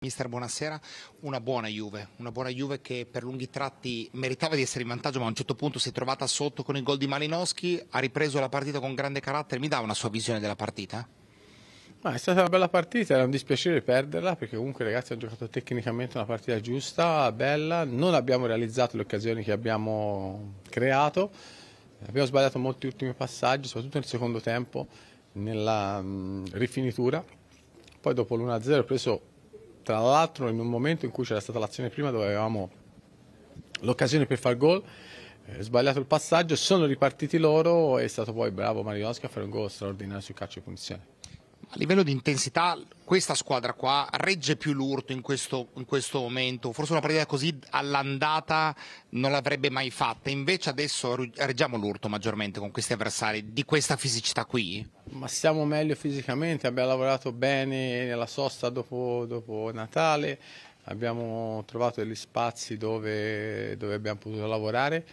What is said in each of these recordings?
Mister, buonasera. Una buona Juve, una buona Juve che per lunghi tratti meritava di essere in vantaggio, ma a un certo punto si è trovata sotto con il gol di Malinowski, ha ripreso la partita con grande carattere. Mi dà una sua visione della partita? Ma è stata una bella partita, era un dispiacere perderla perché comunque i ragazzi hanno giocato tecnicamente una partita giusta, bella, non abbiamo realizzato le occasioni che abbiamo creato, abbiamo sbagliato molti ultimi passaggi, soprattutto nel secondo tempo, nella mh, mm, rifinitura, poi dopo l'1-0 ho preso tra l'altro in un momento in cui c'era stata l'azione prima dove avevamo l'occasione per far gol, eh, sbagliato il passaggio, sono ripartiti loro e è stato poi bravo Marinoschi a fare un gol straordinario sul calcio di punizione. A livello di intensità, questa squadra qua regge più l'urto in questo, in questo, momento. Forse una partita così all'andata non l'avrebbe mai fatta. Invece adesso reggiamo l'urto maggiormente con questi avversari di questa fisicità qui. Ma stiamo meglio fisicamente, abbiamo lavorato bene nella sosta dopo, dopo Natale, abbiamo trovato degli spazi dove, dove abbiamo potuto lavorare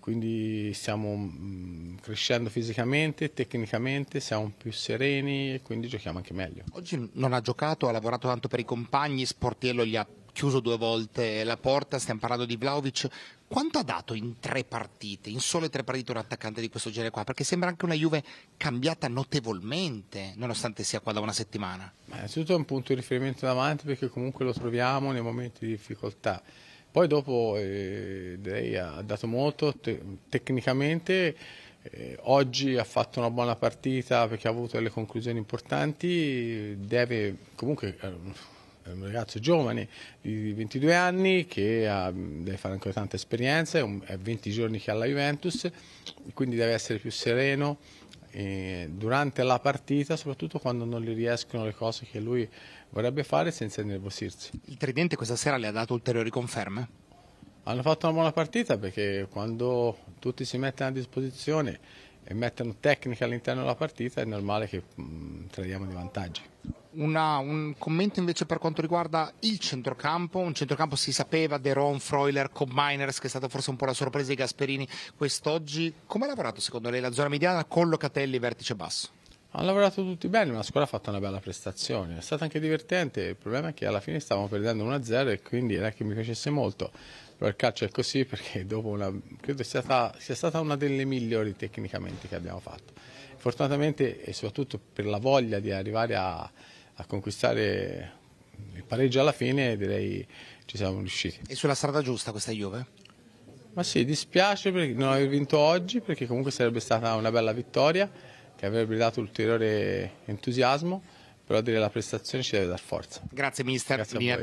quindi stiamo mm, crescendo fisicamente, tecnicamente, siamo più sereni e quindi giochiamo anche meglio. Oggi non ha giocato, ha lavorato tanto per i compagni, Sportiello gli ha chiuso due volte la porta, stiamo parlando di Vlaovic, quanto ha dato in tre partite, in sole tre partite, un attaccante di questo genere qua? Perché sembra anche una Juve cambiata notevolmente, nonostante sia qua da una settimana. Ma innanzitutto è un punto di riferimento davanti perché comunque lo troviamo nei momenti di difficoltà. Poi dopo eh, lei ha dato molto te- tecnicamente, eh, oggi ha fatto una buona partita perché ha avuto delle conclusioni importanti, deve comunque... Eh, un ragazzo giovane di 22 anni che ha, deve fare ancora tanta esperienza, è, 20 giorni che ha la Juventus, quindi deve essere più sereno durante la partita, soprattutto quando non gli riescono le cose che lui vorrebbe fare senza innervosirsi. Il Tridente questa sera le ha dato ulteriori conferme? Hanno fatto una buona partita perché quando tutti si mettono a disposizione e mettono tecnica all'interno della partita è normale che mh, mm, tradiamo dei vantaggi. Una, un commento invece per quanto riguarda il centrocampo, un centrocampo si sapeva De Ron, Freuler, Cobb Miners che è stata forse un po' la sorpresa di Gasperini quest'oggi, come ha lavorato secondo lei la zona mediana con Locatelli vertice basso? Hanno lavorato tutti bene, ma la squadra ha fatto una bella prestazione, è stata anche divertente, il problema è che alla fine stavamo perdendo 1-0 e quindi non è che mi piacesse molto, però il calcio è così perché dopo una, credo sia stata, sia stata una delle migliori tecnicamente che abbiamo fatto. Fortunatamente e soprattutto per la voglia di arrivare a a conquistare il pareggio alla fine direi ci siamo riusciti. E sulla strada giusta questa Juve? Ma sì, dispiace per non aver vinto oggi perché comunque sarebbe stata una bella vittoria che avrebbe dato ulteriore entusiasmo, però dire la prestazione ci deve dar forza. Grazie mister. Grazie